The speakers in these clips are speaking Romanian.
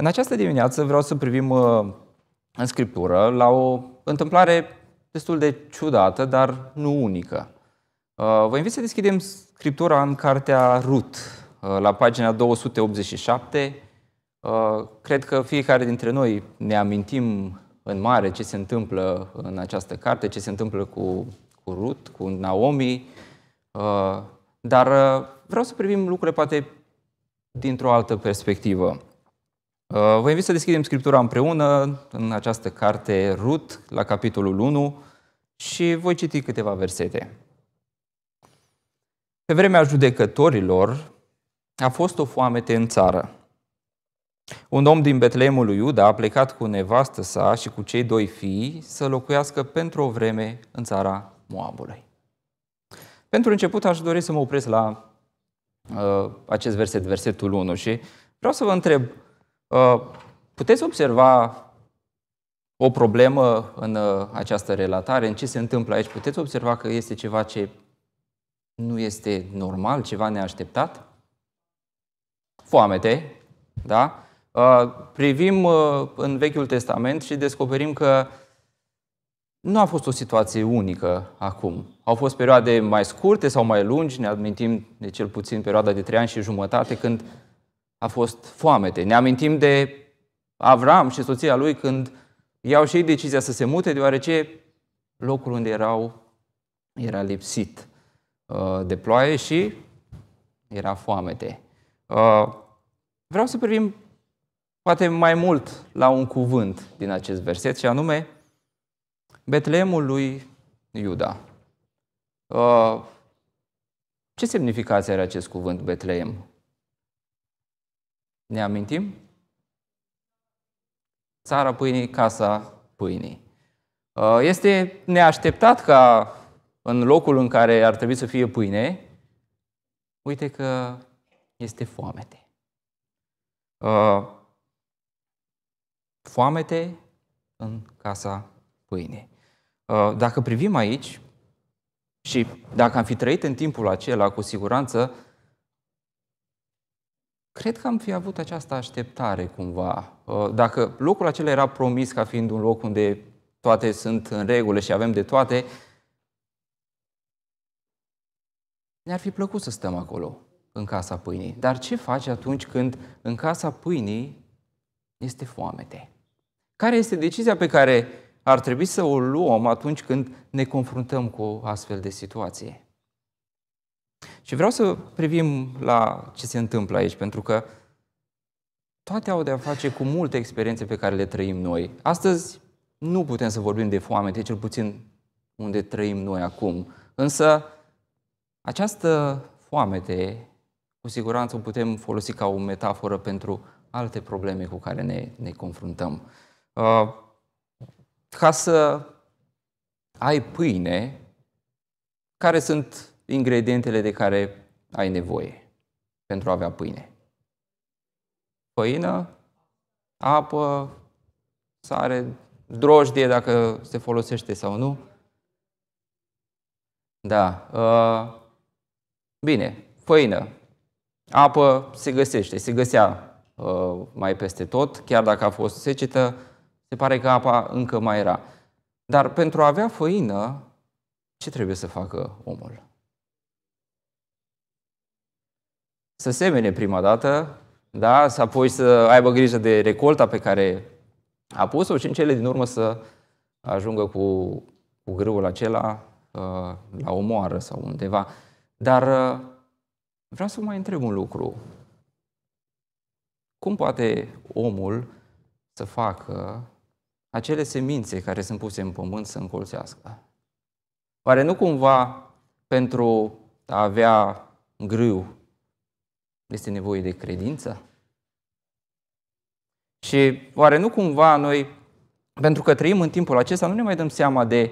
În această dimineață vreau să privim uh, în scriptură la o întâmplare destul de ciudată, dar nu unică. Uh, vă invit să deschidem scriptura în cartea Rut, uh, la pagina 287. Cred că fiecare dintre noi ne amintim în mare ce se întâmplă în această carte, ce se întâmplă cu, cu Rut, cu Naomi, dar vreau să privim lucrurile poate dintr-o altă perspectivă. Uh, vă invit să deschidem Scriptura împreună în această carte Rut, la capitolul 1, și voi citi câteva versete. Pe vremea judecătorilor a fost o foamete în țară. Un om din Betleemul lui Iuda a plecat cu nevastă sa și cu cei doi fii să locuiască pentru o vreme în țara Moabului. Pentru început aș dori să mă opresc la uh, acest verset, versetul 1 și vreau să vă întreb, uh, Uh, puteți observa o problemă în uh, această relatare, în ce se întâmplă aici. Puteți observa că este ceva ce nu este normal, ceva neașteptat? Foamete, da? Uh, privim în Vechiul Testament și descoperim că nu a fost o situație unică acum. Au fost perioade mai scurte sau mai lungi, ne amintim de cel puțin perioada de trei ani și jumătate, când a fost foamete. Ne amintim de Avram și soția lui când iau și ei decizia să se mute, deoarece locul unde erau era lipsit uh, de ploaie și era foamete. Uh, vreau să privim poate mai mult la un cuvânt din acest verset și anume Betleemul lui Iuda. Uh, ce semnificație are acest cuvânt Betleem? Ne amintim? Țara pâinii, casa pâinii. Uh, este neașteptat ca în locul în care ar trebui să fie pâine, uite că este foamete. Uh, foamete în casa pâinii. Uh, dacă privim aici și dacă am fi trăit în timpul acela, cu siguranță cred că am fi avut această așteptare cumva. Uh, dacă locul acela era promis ca fiind un loc unde toate sunt în regulă și avem de toate, ne-ar fi plăcut să stăm acolo, în casa pâinii. Dar ce faci atunci când în casa pâinii este foamete? Care este decizia pe care ar trebui să o luăm atunci când ne confruntăm cu o astfel de situație? Și vreau să privim la ce se întâmplă aici, pentru că toate au de-a face cu multe experiențe pe care le trăim noi. Astăzi nu putem să vorbim de foame, de cel puțin unde trăim noi acum. Însă această de, cu siguranță o putem folosi ca o metaforă pentru alte probleme cu care ne, ne confruntăm. Uh, ca să ai pâine, care sunt ingredientele de care ai nevoie pentru a avea pâine. Făină, apă, sare, drojdie dacă se folosește sau nu. Da. Ă, bine, făină. Apă se găsește, se găsea ă, mai peste tot, chiar dacă a fost secetă, se pare că apa încă mai era. Dar pentru a avea făină, ce trebuie să facă omul? să semene prima dată, da? Să apoi să aibă grijă de recolta pe care a pus-o și în cele din urmă să ajungă cu, cu grâul acela uh, la o moară sau undeva. Dar uh, vreau să mai întreb un lucru. Cum poate omul să facă acele semințe care sunt puse în pământ să încolțească? Oare nu cumva pentru a avea grâu este nevoie de credință? Și oare nu cumva noi, pentru că trăim în timpul acesta, nu ne mai dăm seama de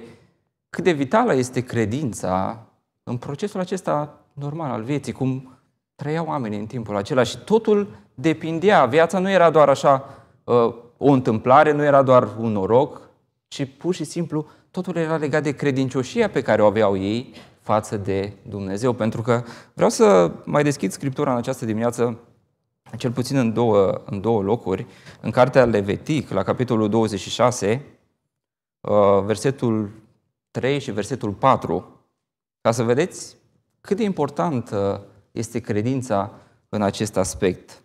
cât de vitală este credința în procesul acesta normal al vieții, cum trăiau oamenii în timpul acela și totul depindea. Viața nu era doar așa uh, o întâmplare, nu era doar un noroc, ci pur și simplu totul era legat de credincioșia pe care o aveau ei față de Dumnezeu, pentru că vreau să mai deschid Scriptura în această dimineață, cel puțin în două, în două locuri, în cartea Levitic, la capitolul 26, uh, versetul 3 și versetul 4, ca să vedeți cât de importantă este credința în acest aspect.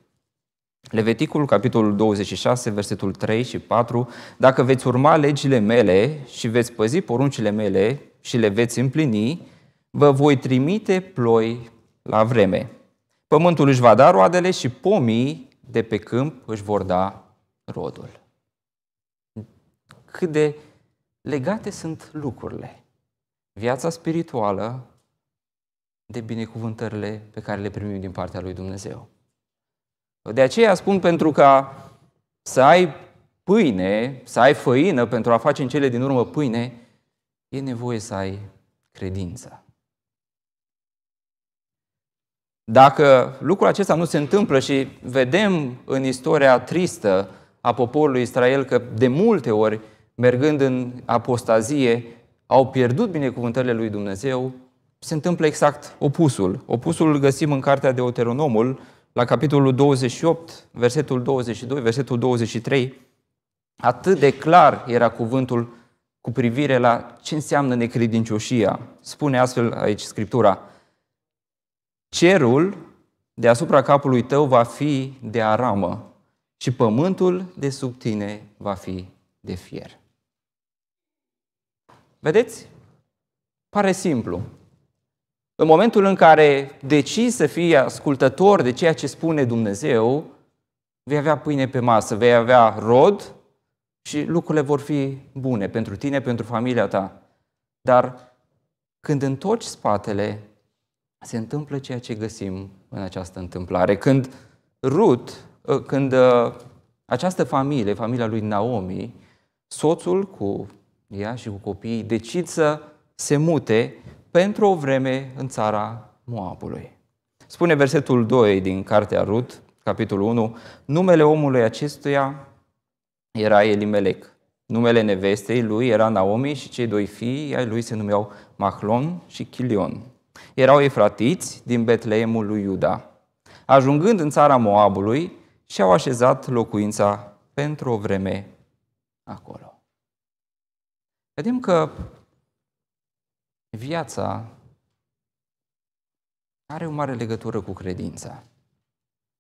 Leviticul, capitolul 26, versetul 3 și 4, dacă veți urma legile mele și veți păzi poruncile mele și le veți împlini, vă voi trimite ploi la vreme. Pământul își va da roadele și pomii de pe câmp își vor da rodul. Cât de legate sunt lucrurile. Viața spirituală de binecuvântările pe care le primim din partea lui Dumnezeu. De aceea spun pentru ca să ai pâine, să ai făină pentru a face în cele din urmă pâine, e nevoie să ai credință. Dacă lucrul acesta nu se întâmplă și vedem în istoria tristă a poporului Israel că de multe ori, mergând în apostazie, au pierdut binecuvântările lui Dumnezeu, se întâmplă exact opusul. Opusul îl găsim în cartea de Deuteronomul, la capitolul 28, versetul 22, versetul 23. Atât de clar era cuvântul cu privire la ce înseamnă necredincioșia. Spune astfel aici Scriptura – Cerul deasupra capului tău va fi de aramă și pământul de sub tine va fi de fier. Vedeți? Pare simplu. În momentul în care decizi să fii ascultător de ceea ce spune Dumnezeu, vei avea pâine pe masă, vei avea rod și lucrurile vor fi bune pentru tine, pentru familia ta. Dar când întorci spatele se întâmplă ceea ce găsim în această întâmplare. Când Ruth, ă, când ă, această familie, familia lui Naomi, soțul cu ea și cu copiii decid să se mute pentru o vreme în țara Moabului. Spune versetul 2 din cartea Rut, capitolul 1, numele omului acestuia era Elimelec. Numele nevestei lui era Naomi și cei doi fii ai lui se numeau Mahlon și Chilion. Erau efratiți din Betleemul lui Iuda. Ajungând în țara Moabului, și-au așezat locuința pentru o vreme acolo. Vedem că viața are o mare legătură cu credința.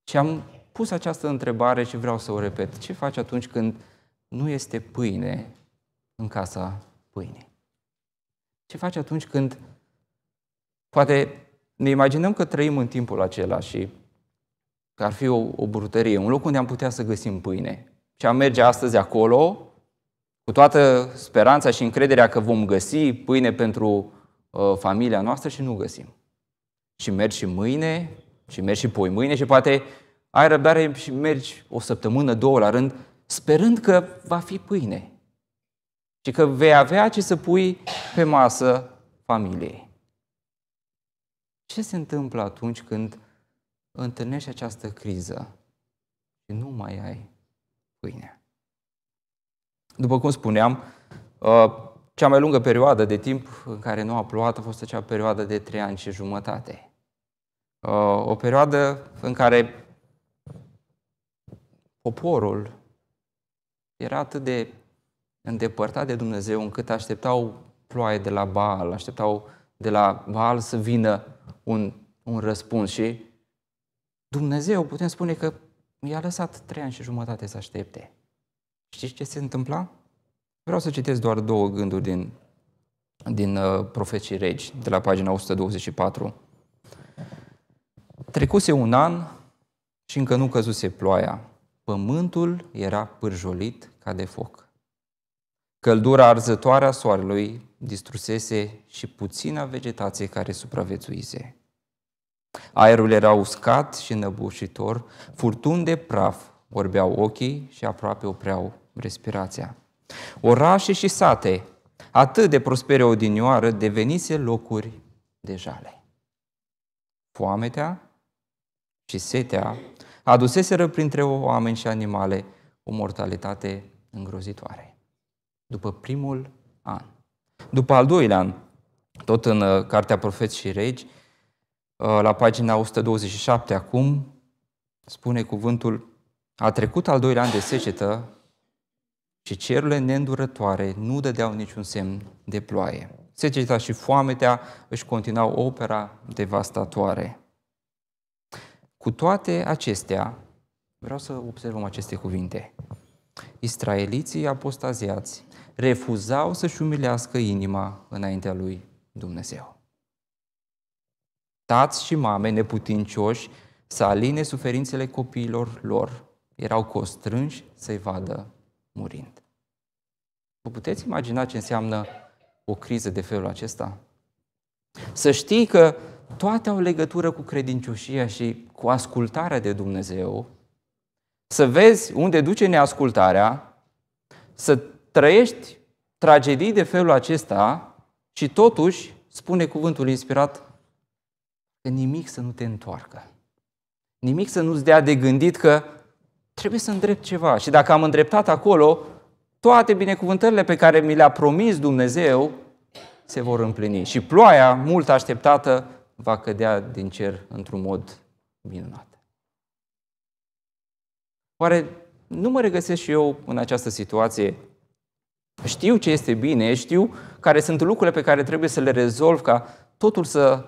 Și am pus această întrebare și vreau să o repet. Ce faci atunci când nu este pâine în casa pâinii? Ce faci atunci când Poate ne imaginăm că trăim în timpul acela și că ar fi o, o brutărie, un loc unde am putea să găsim pâine. Și am merge astăzi acolo cu toată speranța și încrederea că vom găsi pâine pentru uh, familia noastră și nu găsim. Și mergi și mâine, și mergi și poi mâine și poate ai răbdare și mergi o săptămână, două la rând, sperând că va fi pâine și că vei avea ce să pui pe masă familiei. Ce se întâmplă atunci când întâlnești această criză și nu mai ai pâine? După cum spuneam, uh, cea mai lungă perioadă de timp în care nu a plouat a fost acea perioadă de trei ani și jumătate. Uh, o perioadă în care poporul era atât de îndepărtat de Dumnezeu încât așteptau ploaie de la Baal, așteptau uh, de la Baal să vină un, un răspuns și Dumnezeu, putem spune că i-a lăsat trei ani și jumătate să aștepte. Știți ce se întâmpla? Vreau să citesc doar două gânduri din, din uh, Profeții Regi, de la pagina 124. Trecuse un an și încă nu căzuse ploaia. Pământul era pârjolit ca de foc. Căldura arzătoare a soarelui distrusese și puțina vegetație care supraviețuise. Aerul era uscat și năbușitor, furtuni de praf orbeau ochii și aproape opreau respirația. Orașe și sate, atât de prospere odinioară, devenise locuri de jale. Foametea și setea aduseseră printre oameni și animale o mortalitate îngrozitoare după primul an. După al doilea an, tot în uh, Cartea Profeți și Regi, uh, la pagina 127 acum, spune cuvântul, a trecut al doilea an de secetă și cerurile neîndurătoare nu dădeau niciun semn de ploaie. Seceta și foametea își continuau opera devastatoare. Cu toate acestea, vreau să observăm aceste cuvinte. Israeliții apostaziați refuzau să-și umilească inima înaintea lui Dumnezeu. Tați și mame neputincioși să aline suferințele copiilor lor erau costrânși să-i vadă murind. Vă puteți imagina ce înseamnă o criză de felul acesta? Să știi că toate au legătură cu credincioșia și cu ascultarea de Dumnezeu, să vezi unde duce neascultarea, să trăiești tragedii de felul acesta și totuși, spune cuvântul inspirat, că nimic să nu te întoarcă. Nimic să nu-ți dea de gândit că trebuie să îndrept ceva. Și dacă am îndreptat acolo, toate binecuvântările pe care mi le-a promis Dumnezeu se vor împlini. Și ploaia mult așteptată va cădea din cer într-un mod minunat. Oare nu mă regăsesc și eu în această situație știu ce este bine, știu care sunt lucrurile pe care trebuie să le rezolv ca totul să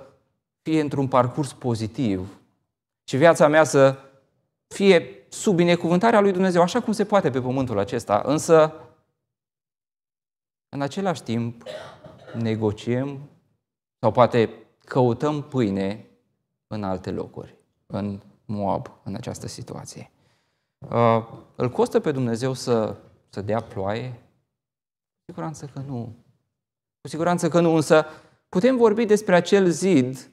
fie într-un parcurs pozitiv și viața mea să fie sub binecuvântarea lui Dumnezeu, așa cum se poate pe pământul acesta. Însă, în același timp, negociem sau poate căutăm pâine în alte locuri, în Moab, în această situație. Uh, îl costă pe Dumnezeu să, să dea ploaie? siguranță că nu. Cu siguranță că nu, însă putem vorbi despre acel zid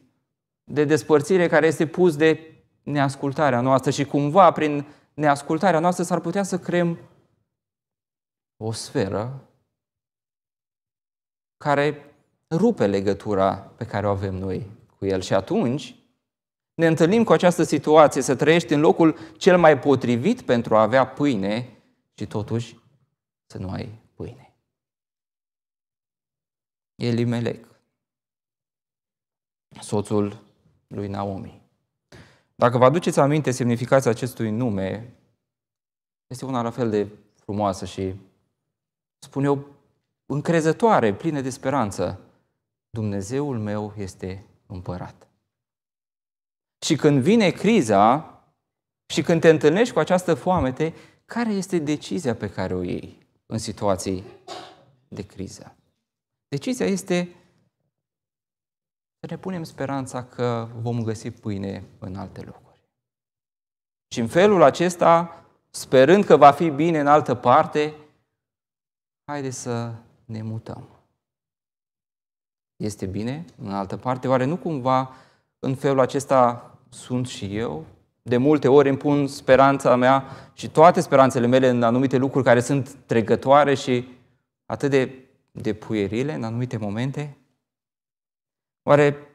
de despărțire care este pus de neascultarea noastră și cumva prin neascultarea noastră s-ar putea să creăm o sferă care rupe legătura pe care o avem noi cu el. Și atunci ne întâlnim cu această situație, să trăiești în locul cel mai potrivit pentru a avea pâine și totuși să nu ai Elimelec, soțul lui Naomi. Dacă vă aduceți aminte semnificația acestui nume, este una la fel de frumoasă și, spun eu, încrezătoare, plină de speranță. Dumnezeul meu este împărat. Și când vine criza și când te întâlnești cu această foamete, care este decizia pe care o iei în situații de criză? Decizia este să ne punem speranța că vom găsi pâine în alte locuri. Și în felul acesta, sperând că va fi bine în altă parte, haide să ne mutăm. Este bine în altă parte? Oare nu cumva în felul acesta sunt și eu? De multe ori îmi pun speranța mea și toate speranțele mele în anumite lucruri care sunt trecătoare și atât de de puierile în anumite momente? Oare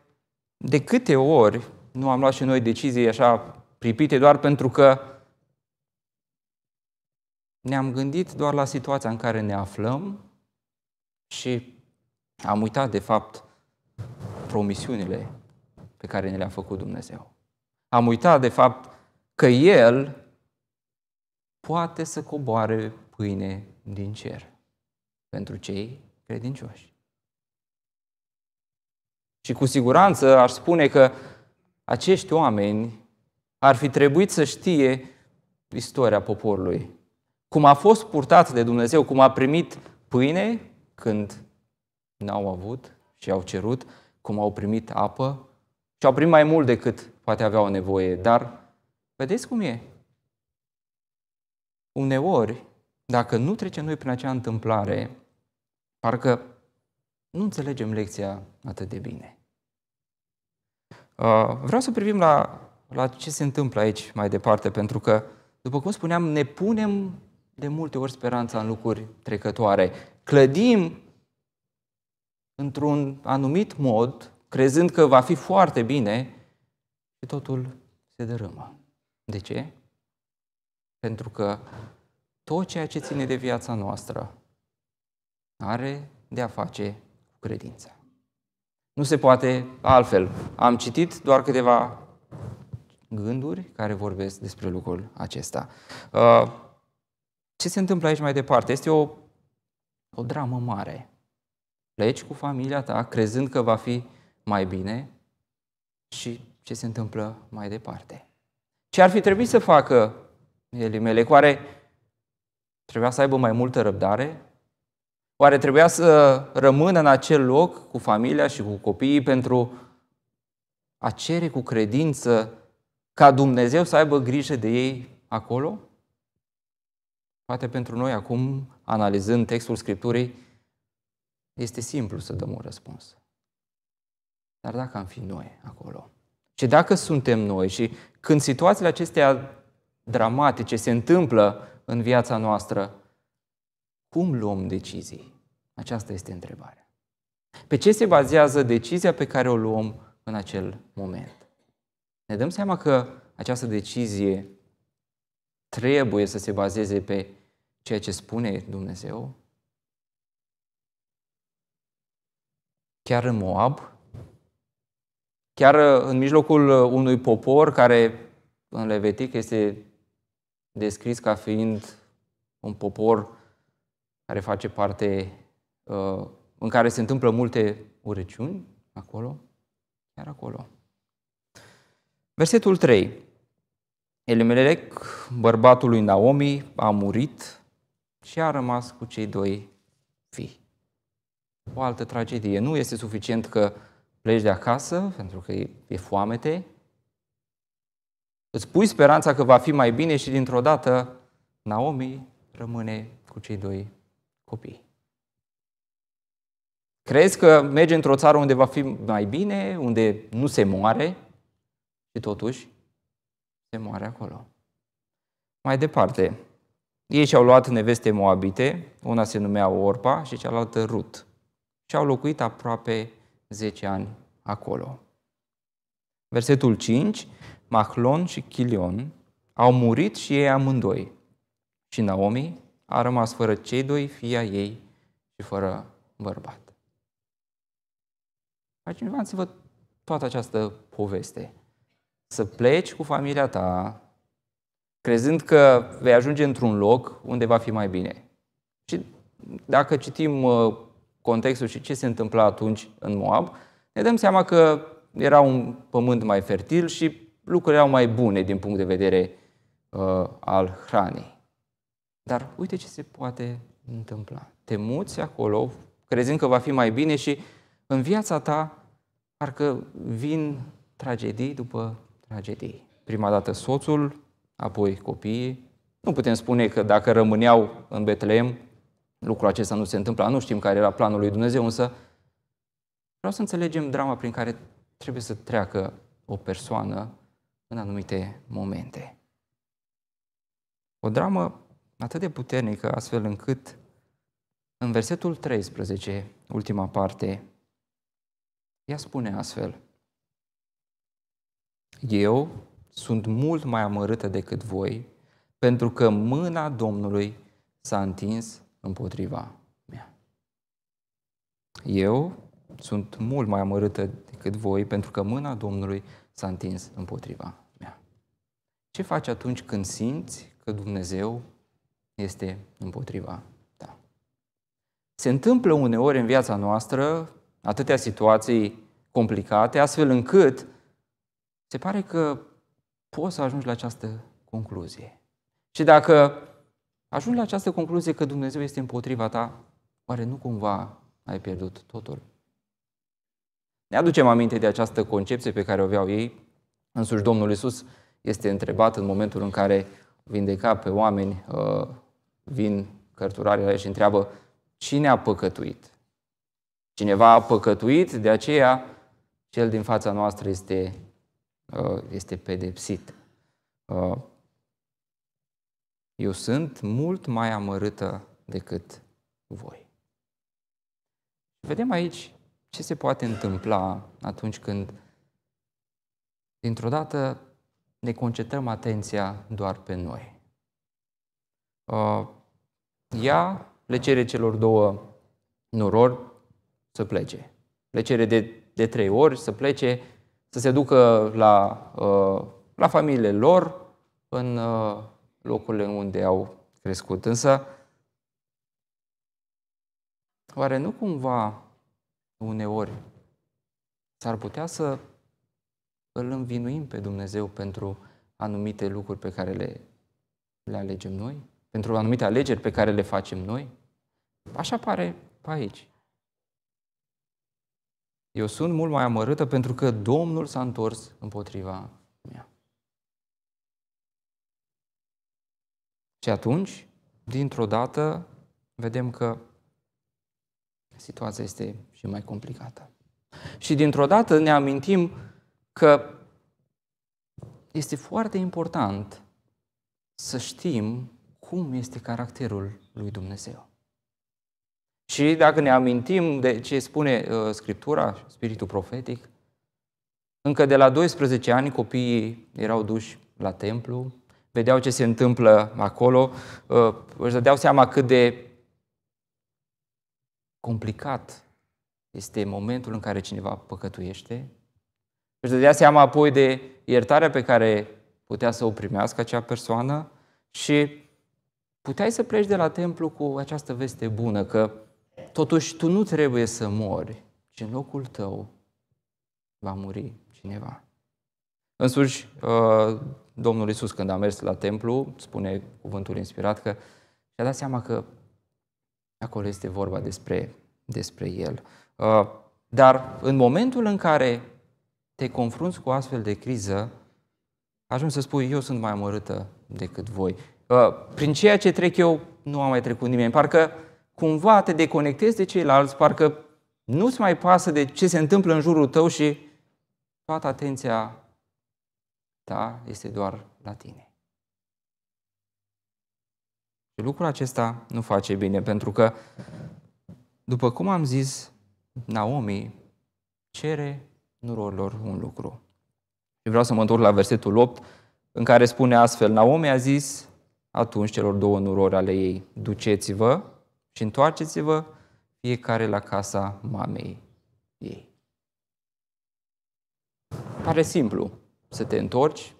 de câte ori nu am luat și noi decizii așa pripite doar pentru că ne-am gândit doar la situația în care ne aflăm și am uitat, de fapt, promisiunile pe care ne le-a făcut Dumnezeu. Am uitat, de fapt, că El poate să coboare pâine din cer pentru cei credincioși. Și cu siguranță aș spune că acești oameni ar fi trebuit să știe istoria poporului. Cum a fost purtat de Dumnezeu, cum a primit pâine când n-au avut și au cerut, cum au primit apă și au primit mai mult decât poate aveau nevoie. Dar vedeți cum e? Uneori, dacă nu trecem noi prin acea întâmplare, Parcă nu înțelegem lecția atât de bine. Uh, vreau să privim la, la ce se întâmplă aici mai departe, pentru că, după cum spuneam, ne punem de multe ori speranța în lucruri trecătoare. Clădim într-un anumit mod, crezând că va fi foarte bine, și totul se dărâmă. De ce? Pentru că tot ceea ce ține de viața noastră are de a face cu credința. Nu se poate altfel. Am citit doar câteva gânduri care vorbesc despre lucrul acesta. Uh, ce se întâmplă aici mai departe? Este o, o dramă mare. Pleci cu familia ta crezând că va fi mai bine și ce se întâmplă mai departe. Ce ar fi trebuit să facă Elimele? Cu oare trebuia să aibă mai multă răbdare? Oare trebuia să rămână în acel loc cu familia și cu copiii pentru a cere cu credință ca Dumnezeu să aibă grijă de ei acolo? Poate pentru noi acum, analizând textul Scripturii, este simplu să dăm un răspuns. Dar dacă am fi noi acolo, și dacă suntem noi și când situațiile acestea dramatice se întâmplă în viața noastră, cum luăm decizii? Aceasta este întrebarea. Pe ce se bazează decizia pe care o luăm în acel moment? Ne dăm seama că această decizie trebuie să se bazeze pe ceea ce spune Dumnezeu? Chiar în Moab? Chiar uh, în mijlocul uh, unui popor care în Levitic este descris ca fiind un popor care face parte, uh, în care se întâmplă multe urăciuni, acolo, chiar acolo. Versetul 3. Elimelec, bărbatul lui Naomi, a murit și a rămas cu cei doi fii. O altă tragedie. Nu este suficient că pleci de acasă, pentru că e, foamete, îți pui speranța că va fi mai bine și dintr-o dată Naomi rămâne cu cei doi copii. Crezi că mergi într-o țară unde va fi mai bine, unde nu se moare și totuși se moare acolo. Mai departe, ei și-au luat neveste moabite, una se numea Orpa și cealaltă Rut. Și au locuit aproape 10 ani acolo. Versetul 5, Mahlon și Chilion au murit și ei amândoi. Și Naomi a rămas fără cei doi, fia ei și fără bărbat. Imaginați-vă toată această poveste. Să pleci cu familia ta, crezând că vei ajunge într-un loc unde va fi mai bine. Și dacă citim uh, contextul și ce se întâmpla atunci în Moab, ne dăm seama că era un pământ mai fertil și lucrurile erau mai bune din punct de vedere uh, al hranei. Dar uite ce se poate întâmpla. Te muți acolo, crezând că va fi mai bine și în viața ta parcă vin tragedii după tragedii. Prima dată soțul, apoi copiii. Nu putem spune că dacă rămâneau în Betleem, lucrul acesta nu se întâmpla. Nu știm care era planul lui Dumnezeu, însă vreau să înțelegem drama prin care trebuie să treacă o persoană în anumite momente. O dramă atât de puternică, astfel încât în versetul 13, ultima parte, ea spune astfel, Eu sunt mult mai amărâtă decât voi, pentru că mâna Domnului s-a întins împotriva mea. Eu sunt mult mai amărâtă decât voi, pentru că mâna Domnului s-a întins împotriva mea. Ce faci atunci când simți că Dumnezeu este împotriva ta. Se întâmplă uneori în viața noastră atâtea situații complicate, astfel încât se pare că poți să ajungi la această concluzie. Și dacă ajungi la această concluzie că Dumnezeu este împotriva ta, oare nu cumva ai pierdut totul? Ne aducem aminte de această concepție pe care o aveau ei. Însuși Domnul Isus este întrebat în momentul în care vindeca pe oameni uh, vin cărturarii și întreabă cine a păcătuit. Cineva a păcătuit, de aceea cel din fața noastră este, uh, este pedepsit. Uh, eu sunt mult mai amărâtă decât voi. Vedem aici ce se poate întâmpla atunci când dintr-o dată ne concentrăm atenția doar pe noi. Ea uh, le cere celor două nurori să plece. Le cere de, de trei ori să plece, să se ducă la, uh, la familiile lor, în uh, locurile unde au crescut. Însă, oare nu cumva uneori s-ar putea să îl învinuim pe Dumnezeu pentru anumite lucruri pe care le, le alegem noi? pentru anumite alegeri pe care le facem noi. Așa pare pe aici. Eu sunt mult mai amărâtă pentru că Domnul s-a întors împotriva mea. Și atunci, dintr-o dată, vedem că situația este și mai complicată. Și dintr-o dată ne amintim că este foarte important să știm cum este caracterul lui Dumnezeu. Și dacă ne amintim de ce spune uh, Scriptura, spiritul profetic, încă de la 12 ani copiii erau duși la templu, vedeau ce se întâmplă acolo, uh, își dădeau seama cât de complicat este momentul în care cineva păcătuiește, își dădea seama apoi de iertarea pe care putea să o primească acea persoană și puteai să pleci de la templu cu această veste bună că totuși tu nu trebuie să mori, ci în locul tău va muri cineva. Însuși, uh, Domnul Isus, când a mers la templu, spune cuvântul inspirat că și-a dat seama că acolo este vorba despre, despre el. Uh, dar în momentul în care te confrunți cu astfel de criză, ajungi să spui, eu sunt mai amărâtă decât voi. Uh, prin ceea ce trec eu, nu a mai trecut nimeni. Parcă cumva te deconectezi de ceilalți, parcă nu-ți mai pasă de ce se întâmplă în jurul tău și toată atenția ta este doar la tine. Și lucrul acesta nu face bine, pentru că, după cum am zis, Naomi cere nurorilor un lucru. Și vreau să mă întorc la versetul 8, în care spune astfel, Naomi a zis, atunci celor două nurori ale ei, duceți-vă și întoarceți-vă fiecare la casa mamei ei. Pare simplu să te întorci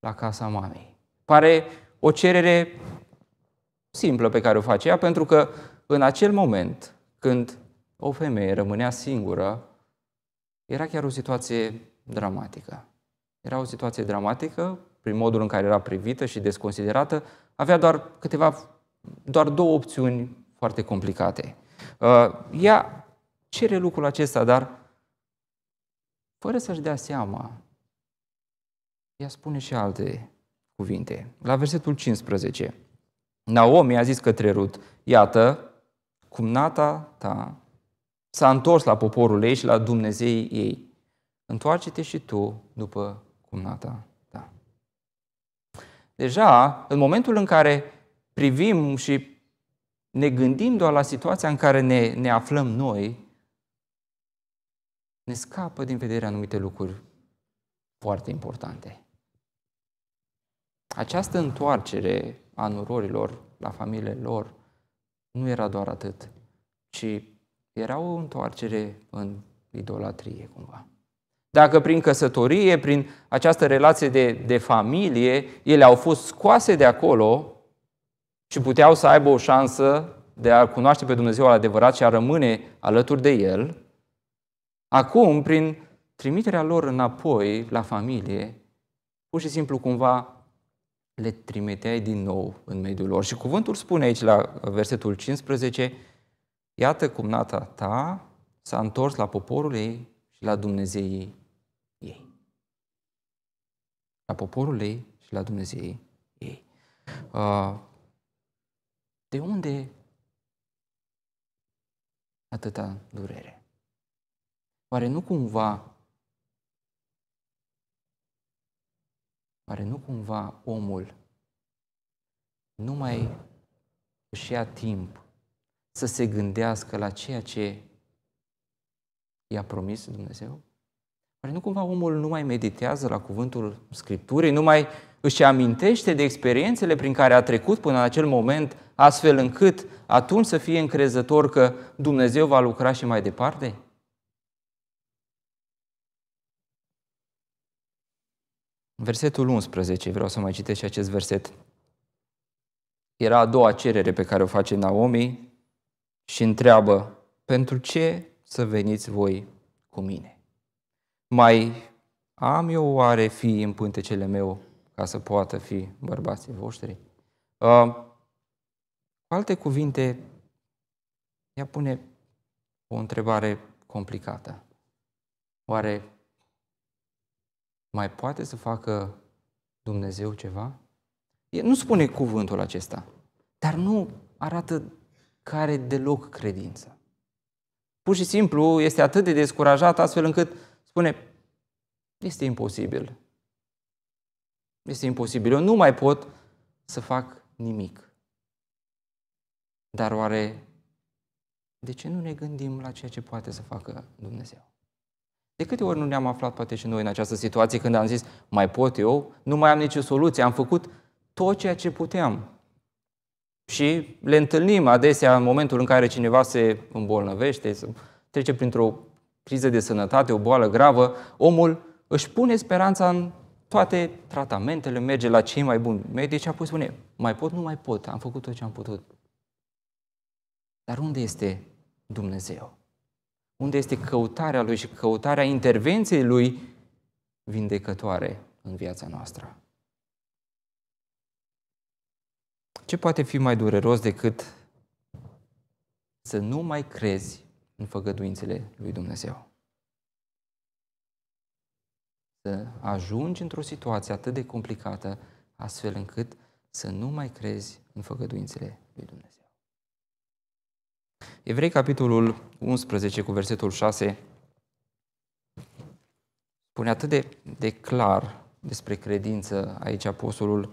la casa mamei. Pare o cerere simplă pe care o face ea, pentru că în acel moment când o femeie rămânea singură, era chiar o situație dramatică. Era o situație dramatică prin modul în care era privită și desconsiderată, avea doar câteva, doar două opțiuni foarte complicate. Uh, ea cere lucrul acesta, dar fără să-și dea seama, ea spune și alte cuvinte. La versetul 15, Naomi a zis către Rut, iată, cumnata ta s-a întors la poporul ei și la Dumnezeii ei. Întoarce-te și tu după cumnata Deja, în momentul în care privim și ne gândim doar la situația în care ne, ne aflăm noi, ne scapă din vedere anumite lucruri foarte importante. Această întoarcere a nurorilor la familiile lor nu era doar atât, ci era o întoarcere în idolatrie cumva. Dacă prin căsătorie, prin această relație de, de familie, ele au fost scoase de acolo și puteau să aibă o șansă de a cunoaște pe Dumnezeu al adevărat și a rămâne alături de El, acum, prin trimiterea lor înapoi la familie, pur și simplu cumva le trimiteai din nou în mediul lor. Și cuvântul spune aici la versetul 15, iată cum nata ta s-a întors la poporul ei și la Dumnezeii la poporul ei și la Dumnezeu ei. Uh, de unde atâta durere? Oare nu cumva oare nu cumva omul nu mai își ia timp să se gândească la ceea ce i-a promis Dumnezeu? Oare nu cumva omul nu mai meditează la cuvântul Scripturii, nu mai își amintește de experiențele prin care a trecut până în acel moment, astfel încât atunci să fie încrezător că Dumnezeu va lucra și mai departe? Versetul 11, vreau să mai citesc și acest verset. Era a doua cerere pe care o face Naomi și întreabă, pentru ce să veniți voi cu mine? mai am eu oare fi în pântecele meu ca să poată fi bărbații voștri? Uh, cu alte cuvinte, ea pune o întrebare complicată. Oare mai poate să facă Dumnezeu ceva? Nu spune cuvântul acesta, dar nu arată care deloc credință. Pur și simplu este atât de descurajat astfel încât spune, este imposibil. Este imposibil. Eu nu mai pot să fac nimic. Dar oare de ce nu ne gândim la ceea ce poate să facă Dumnezeu? De câte ori nu ne-am aflat poate și noi în această situație când am zis, mai pot eu, nu mai am nicio soluție, am făcut tot ceea ce puteam. Și le întâlnim adesea în momentul în care cineva se îmbolnăvește, trece printr-o crize de sănătate, o boală gravă, omul își pune speranța în toate tratamentele, merge la cei mai buni medici, apoi spune, mai pot, nu mai pot, am făcut tot ce am putut. Dar unde este Dumnezeu? Unde este căutarea Lui și căutarea intervenției Lui vindecătoare în viața noastră? Ce poate fi mai dureros decât să nu mai crezi în făgăduințele lui Dumnezeu. Să ajungi într-o situație atât de complicată, astfel încât să nu mai crezi în făgăduințele lui Dumnezeu. Evrei, capitolul 11, cu versetul 6, spune atât de, de clar despre credință aici apostolul.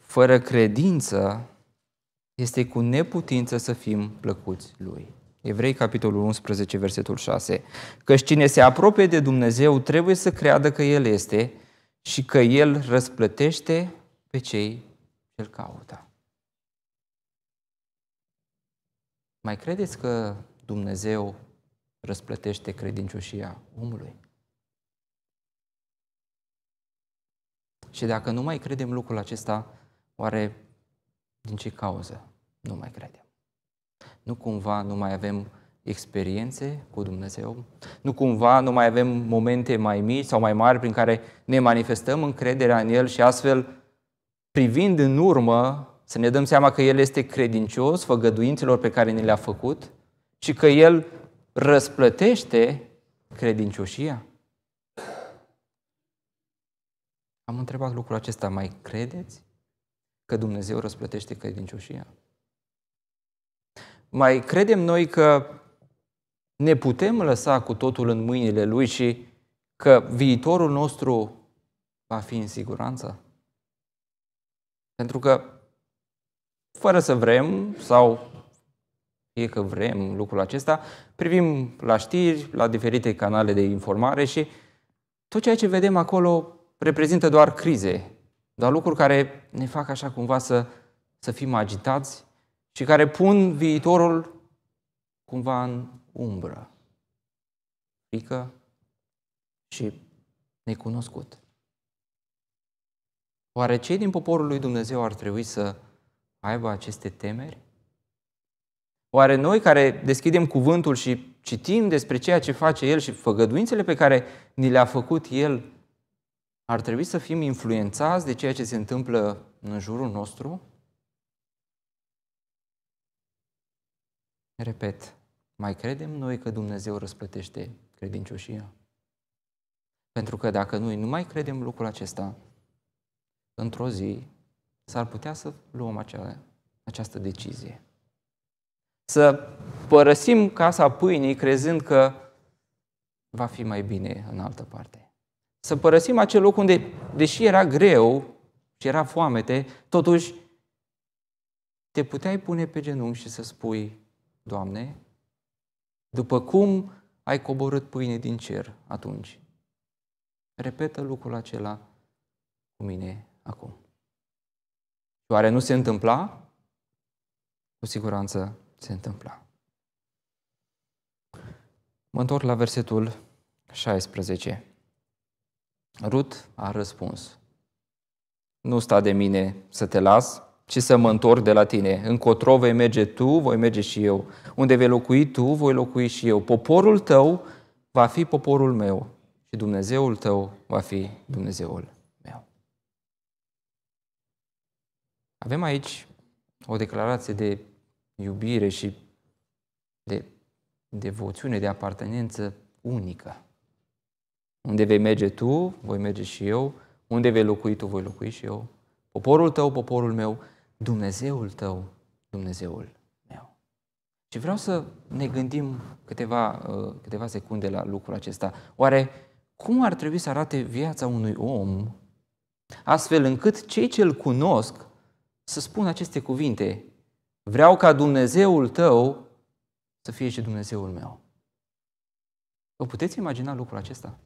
Fără credință este cu neputință să fim plăcuți lui. Evrei, capitolul 11, versetul 6. Căci cine se apropie de Dumnezeu trebuie să creadă că El este și că El răsplătește pe cei ce îl caută. Mai credeți că Dumnezeu răsplătește credincioșia omului? Și dacă nu mai credem lucrul acesta, oare din ce cauză? Nu mai credem. Nu cumva nu mai avem experiențe cu Dumnezeu? Nu cumva nu mai avem momente mai mici sau mai mari prin care ne manifestăm încrederea în El și astfel, privind în urmă, să ne dăm seama că El este credincios făgăduințelor pe care ne le-a făcut și că El răsplătește credincioșia? Am întrebat lucrul acesta, mai credeți? că Dumnezeu răsplătește credincioșia. Mai credem noi că ne putem lăsa cu totul în mâinile Lui și că viitorul nostru va fi în siguranță? Pentru că, fără să vrem, sau fie că vrem lucrul acesta, privim la știri, la diferite canale de informare și tot ceea ce vedem acolo reprezintă doar crize, dar lucruri care ne fac așa cumva să, să fim agitați și care pun viitorul cumva în umbră. Frică și necunoscut. Oare cei din poporul lui Dumnezeu ar trebui să aibă aceste temeri? Oare noi care deschidem cuvântul și citim despre ceea ce face El și făgăduințele pe care ni le-a făcut El, ar trebui să fim influențați de ceea ce se întâmplă în jurul nostru? Repet, mai credem noi că Dumnezeu răsplătește credincioșia? Pentru că dacă noi nu mai credem lucrul acesta, într-o zi s-ar putea să luăm acea, această decizie. Să părăsim casa pâinii crezând că va fi mai bine în altă parte să părăsim acel loc unde, deși era greu și era foamete, totuși te puteai pune pe genunchi și să spui, Doamne, după cum ai coborât pâine din cer atunci, repetă lucrul acela cu mine acum. Oare nu se întâmpla? Cu siguranță se întâmpla. Mă întorc la versetul 16. Rut a răspuns, nu sta de mine să te las, ci să mă întorc de la tine. Încotro vei merge tu, voi merge și eu. Unde vei locui tu, voi locui și eu. Poporul tău va fi poporul meu și Dumnezeul tău va fi Dumnezeul meu. Avem aici o declarație de iubire și de devoțiune, de apartenență unică. Unde vei merge tu, voi merge și eu. Unde vei locui tu, voi locui și eu. Poporul tău, poporul meu. Dumnezeul tău, Dumnezeul meu. Și vreau să ne gândim câteva, uh, câteva secunde la lucrul acesta. Oare cum ar trebui să arate viața unui om astfel încât cei ce îl cunosc să spună aceste cuvinte? Vreau ca Dumnezeul tău să fie și Dumnezeul meu. Vă puteți imagina lucrul acesta?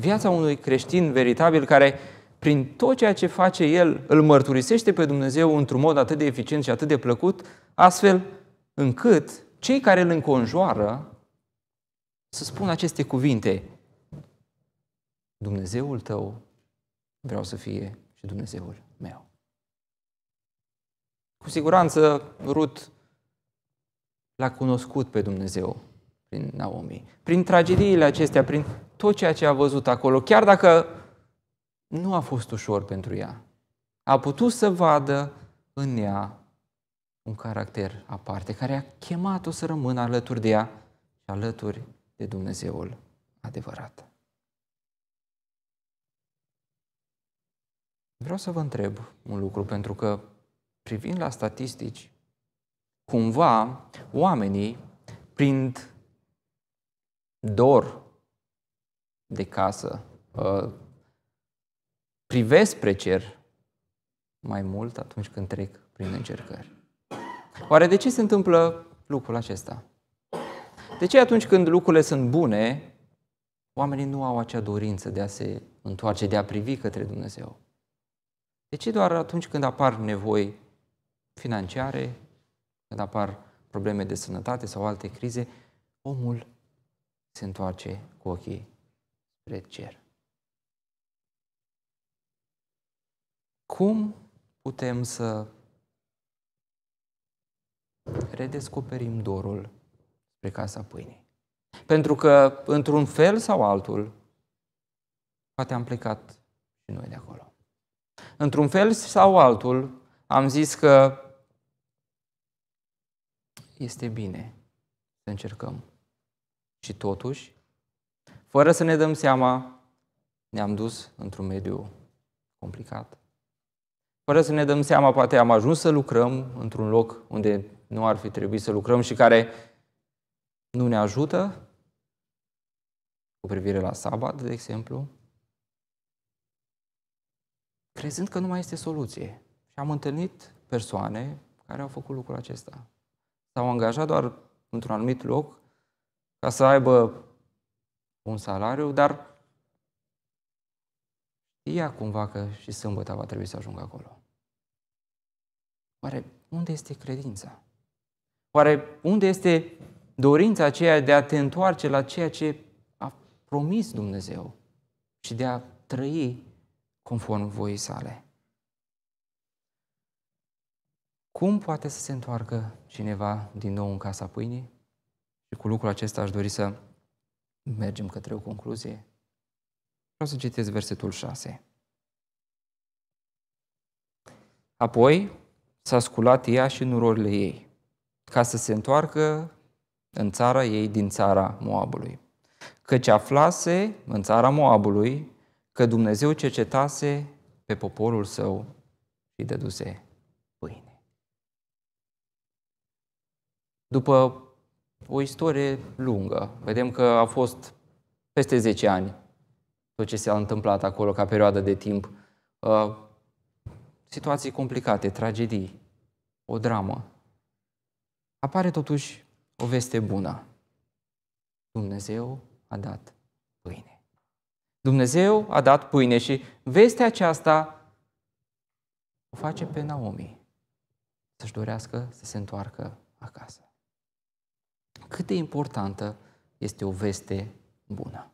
Viața unui creștin veritabil care, prin tot ceea ce face el, îl mărturisește pe Dumnezeu într-un mod atât de eficient și atât de plăcut, astfel încât cei care îl înconjoară să spună aceste cuvinte. Dumnezeul tău vreau să fie și Dumnezeul meu. Cu siguranță, Rut l-a cunoscut pe Dumnezeu prin Naomi. Prin tragediile acestea, prin tot ceea ce a văzut acolo, chiar dacă nu a fost ușor pentru ea. A putut să vadă în ea un caracter aparte, care a chemat-o să rămână alături de ea și alături de Dumnezeul adevărat. Vreau să vă întreb un lucru, pentru că privind la statistici, cumva oamenii prind dor de casă, uh, privesc spre cer mai mult atunci când trec prin încercări. Oare de ce se întâmplă lucrul acesta? De ce atunci când lucrurile sunt bune, oamenii nu au acea dorință de a se întoarce, de a privi către Dumnezeu? De ce doar atunci când apar nevoi financiare, când apar probleme de sănătate sau alte crize, omul se întoarce cu ochii spre cer. Cum putem să redescoperim dorul spre casa pâinii? Pentru că, într-un fel sau altul, poate am plecat și noi de acolo. Într-un fel sau altul, am zis că este bine să încercăm. Și totuși, fără să ne dăm seama, ne-am dus într-un mediu complicat. Fără să ne dăm seama, poate am ajuns să lucrăm într-un loc unde nu ar fi trebuit să lucrăm și care nu ne ajută cu privire la sabat, de exemplu, crezând că nu mai este soluție. Și am întâlnit persoane care au făcut lucrul acesta. S-au angajat doar într-un anumit loc ca să aibă un salariu, dar știa cumva că și sâmbătă va trebui să ajungă acolo. Oare unde este credința? Oare unde este dorința aceea de a te întoarce la ceea ce a promis Dumnezeu și de a trăi conform voii sale? Cum poate să se întoarcă cineva din nou în casa pâinii? Și cu lucrul acesta aș dori să mergem către o concluzie? Vreau să citesc versetul 6. Apoi s-a sculat ea și în urorile ei, ca să se întoarcă în țara ei din țara Moabului. Căci aflase în țara Moabului că Dumnezeu cercetase pe poporul său și dăduse pâine. După o istorie lungă. Vedem că a fost peste 10 ani tot ce s-a întâmplat acolo ca perioadă de timp. Uh, situații complicate, tragedii, o dramă. Apare totuși o veste bună. Dumnezeu a dat pâine. Dumnezeu a dat pâine și vestea aceasta o face pe Naomi să-și dorească să se întoarcă acasă cât de importantă este o veste bună.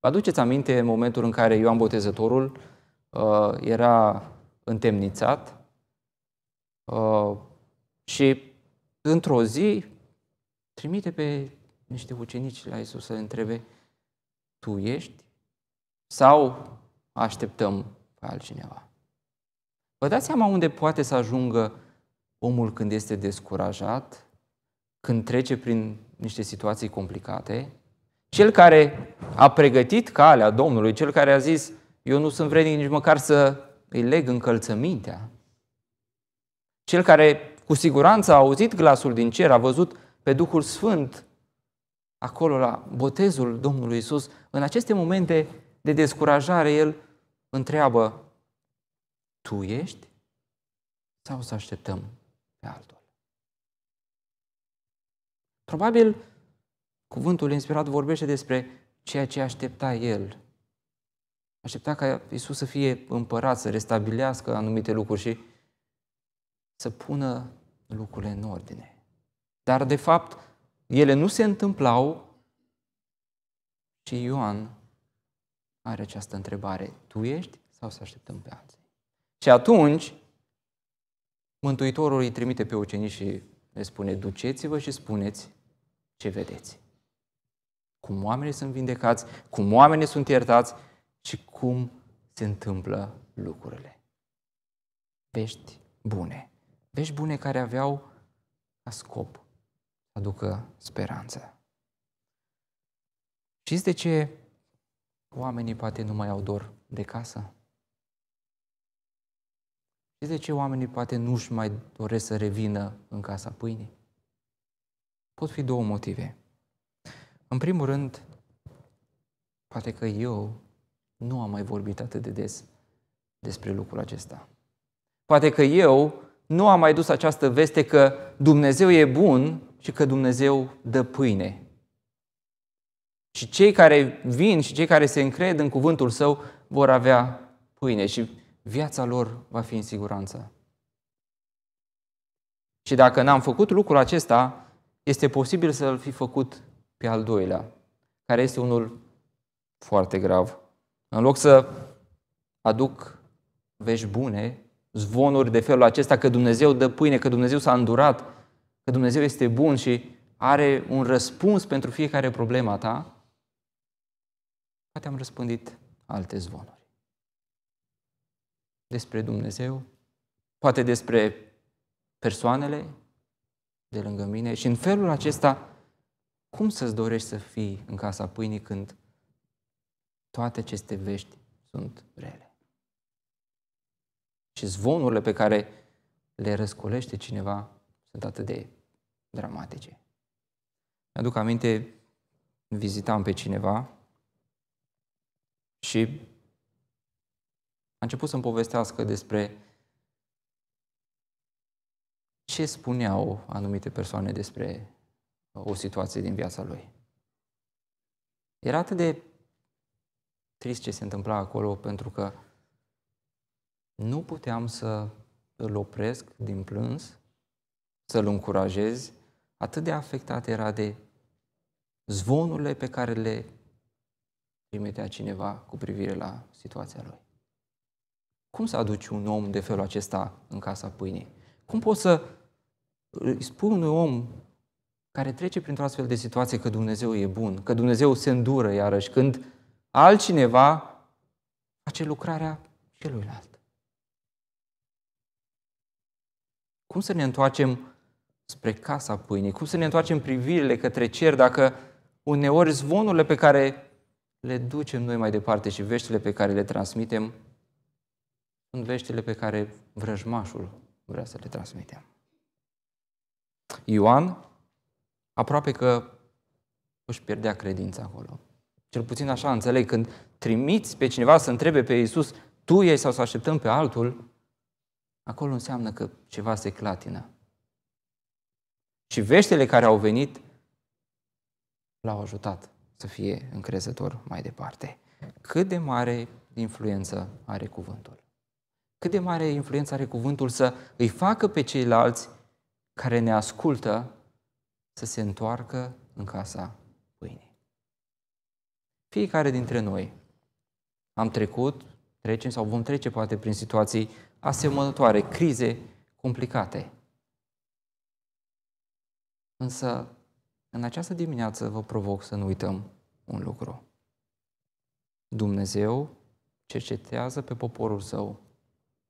Vă aduceți aminte momentul în care Ioan Botezătorul uh, era întemnițat uh, și într-o zi trimite pe niște ucenici la Isus să întrebe tu ești sau așteptăm pe altcineva? Vă dați seama unde poate să ajungă omul când este descurajat, când trece prin niște situații complicate, cel care a pregătit calea Domnului, cel care a zis, eu nu sunt vrednic nici măcar să îi leg încălțămintea, cel care cu siguranță a auzit glasul din cer, a văzut pe Duhul Sfânt acolo la botezul Domnului Isus, în aceste momente de descurajare, el întreabă, tu ești sau să așteptăm pe altul? Probabil cuvântul inspirat vorbește despre ceea ce aștepta el. Aștepta ca Isus să fie împărat, să restabilească anumite lucruri și să pună lucrurile în ordine. Dar, de fapt, ele nu se întâmplau și Ioan are această întrebare. Tu ești sau să așteptăm pe alții? Și atunci, Mântuitorul îi trimite pe ucenici și le spune, duceți-vă și spuneți ce vedeți. Cum oamenii sunt vindecați, cum oamenii sunt iertați și cum se întâmplă lucrurile. Vești bune. Vești bune care aveau ca scop să aducă speranță. Știți de ce oamenii poate nu mai au dor de casă? Știți de ce oamenii poate nu-și mai doresc să revină în casa pâinii? pot fi două motive. În primul rând, poate că eu nu am mai vorbit atât de des despre lucrul acesta. Poate că eu nu am mai dus această veste că Dumnezeu e bun și că Dumnezeu dă pâine. Și cei care vin și cei care se încred în cuvântul său vor avea pâine și viața lor va fi în siguranță. Și dacă n-am făcut lucrul acesta, este posibil să-l fi făcut pe al doilea, care este unul foarte grav. În loc să aduc vești bune, zvonuri de felul acesta că Dumnezeu dă pâine, că Dumnezeu s-a îndurat, că Dumnezeu este bun și are un răspuns pentru fiecare problema ta, poate am răspândit alte zvonuri. Despre Dumnezeu, poate despre persoanele de lângă mine și în felul acesta, cum să-ți dorești să fii în casa pâinii când toate aceste vești sunt rele? Și zvonurile pe care le răscolește cineva sunt atât de dramatice. Mi-aduc aminte, vizitam pe cineva și a început să-mi povestească despre ce spuneau anumite persoane despre uh, o situație din viața lui. Era atât de trist ce se întâmpla acolo pentru că nu puteam să îl opresc din plâns, să-l încurajez, atât de afectat era de zvonurile pe care le primitea cineva cu privire la situația lui. Cum să aduci un om de felul acesta în casa pâinii? Cum poți să îi spui unui om care trece printr-o astfel de situație că Dumnezeu e bun, că Dumnezeu se îndură iarăși când altcineva face lucrarea celuilalt. Cum să ne întoarcem spre casa pâinii? Cum să ne întoarcem privirile către cer dacă uneori zvonurile pe care le ducem noi mai departe și veștile pe care le transmitem sunt veștile pe care vrăjmașul vrea să le transmitem? Ioan aproape că își pierdea credința acolo. Cel puțin așa înțeleg, când trimiți pe cineva să întrebe pe Iisus, tu ești sau să așteptăm pe altul, acolo înseamnă că ceva se clatină. Și veștele care au venit l-au ajutat să fie încrezător mai departe. Cât de mare influență are cuvântul? Cât de mare influență are cuvântul să îi facă pe ceilalți care ne ascultă să se întoarcă în casa pâinii. Fiecare dintre noi am trecut, trecem sau vom trece poate prin situații asemănătoare, crize complicate. Însă, în această dimineață vă provoc să nu uităm un lucru. Dumnezeu cercetează pe poporul său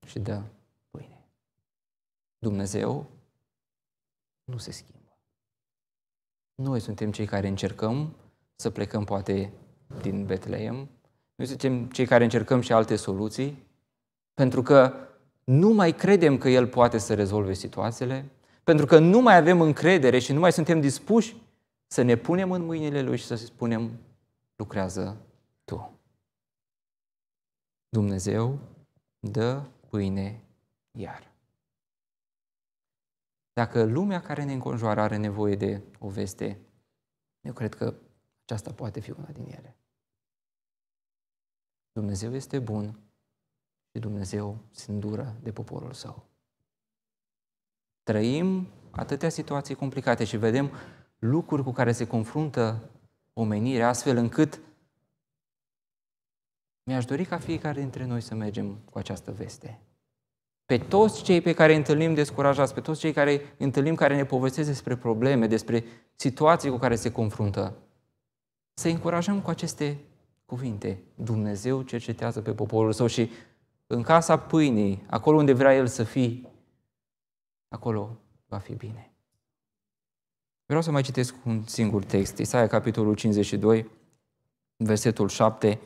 și dă pâine. Dumnezeu nu se schimbă. Noi suntem cei care încercăm să plecăm poate din Betleem, noi suntem cei care încercăm și alte soluții, pentru că nu mai credem că El poate să rezolve situațiile, pentru că nu mai avem încredere și nu mai suntem dispuși să ne punem în mâinile Lui și să spunem, lucrează Tu. Dumnezeu dă pâine iar. Dacă lumea care ne înconjoară are nevoie de o veste, eu cred că aceasta poate fi una din ele. Dumnezeu este bun și Dumnezeu se îndură de poporul său. Trăim atâtea situații complicate și vedem lucruri cu care se confruntă omenirea, astfel încât mi-aș dori ca fiecare dintre noi să mergem cu această veste pe toți cei pe care îi întâlnim descurajați, pe toți cei care îi întâlnim care ne povestesc despre probleme, despre situații cu care se confruntă, să încurajăm cu aceste cuvinte. Dumnezeu cercetează pe poporul său și în casa pâinii, acolo unde vrea El să fie, acolo va fi bine. Vreau să mai citesc un singur text, Isaia capitolul 52, versetul 7,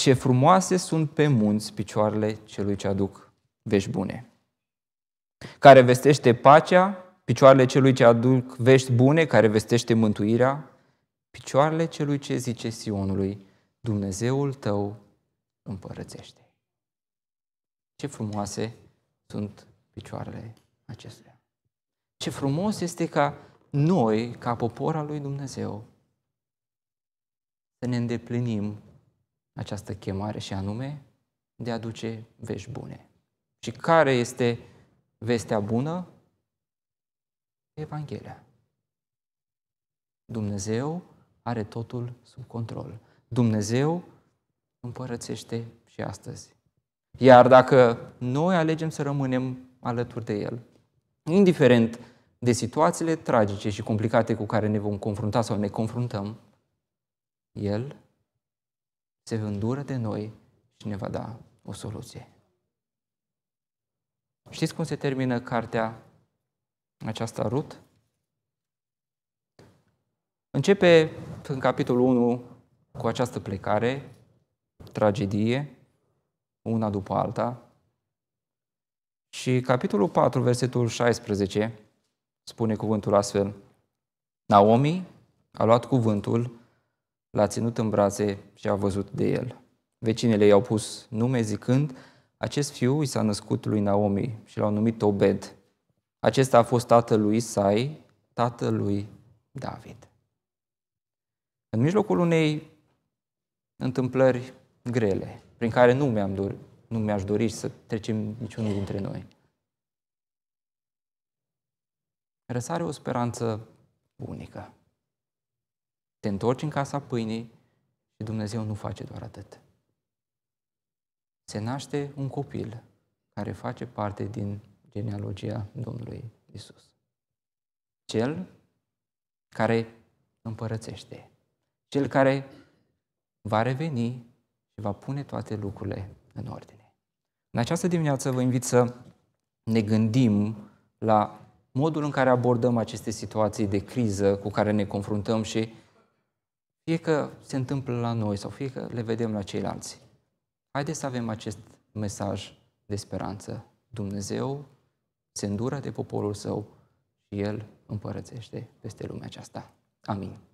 ce frumoase sunt pe munți picioarele celui ce aduc vești bune, care vestește pacea, picioarele celui ce aduc vești bune, care vestește mântuirea, picioarele celui ce zice Sionului, Dumnezeul tău împărățește. Ce frumoase sunt picioarele acestea. Ce frumos este ca noi, ca popor al lui Dumnezeu, să ne îndeplinim această chemare și anume de a duce vești bune. Și care este vestea bună? Evanghelia. Dumnezeu are totul sub control. Dumnezeu împărățește și astăzi. Iar dacă noi alegem să rămânem alături de El, indiferent de situațiile tragice și complicate cu care ne vom confrunta sau ne confruntăm, El se îndură de noi și ne va da o soluție. Știți cum se termină cartea aceasta Rut? Începe în capitolul 1 cu această plecare, tragedie, una după alta. Și capitolul 4, versetul 16, spune cuvântul astfel. Naomi a luat cuvântul l-a ținut în brațe și a văzut de el. Vecinele i-au pus nume zicând, acest fiu i s-a născut lui Naomi și l-au numit Obed. Acesta a fost tatălui Isai, tatălui David. În mijlocul unei întâmplări grele, prin care nu, mi-am dor, nu mi-aș dori să trecem niciunul dintre noi, răsare o speranță unică te întorci în casa pâinii și Dumnezeu nu face doar atât. Se naște un copil care face parte din genealogia Domnului Isus. Cel care împărățește. Cel care va reveni și va pune toate lucrurile în ordine. În această dimineață vă invit să ne gândim la modul în care abordăm aceste situații de criză cu care ne confruntăm și fie că se întâmplă la noi sau fie că le vedem la ceilalți. Haideți să avem acest mesaj de speranță. Dumnezeu se îndură de poporul său și El împărățește peste lumea aceasta. Amin.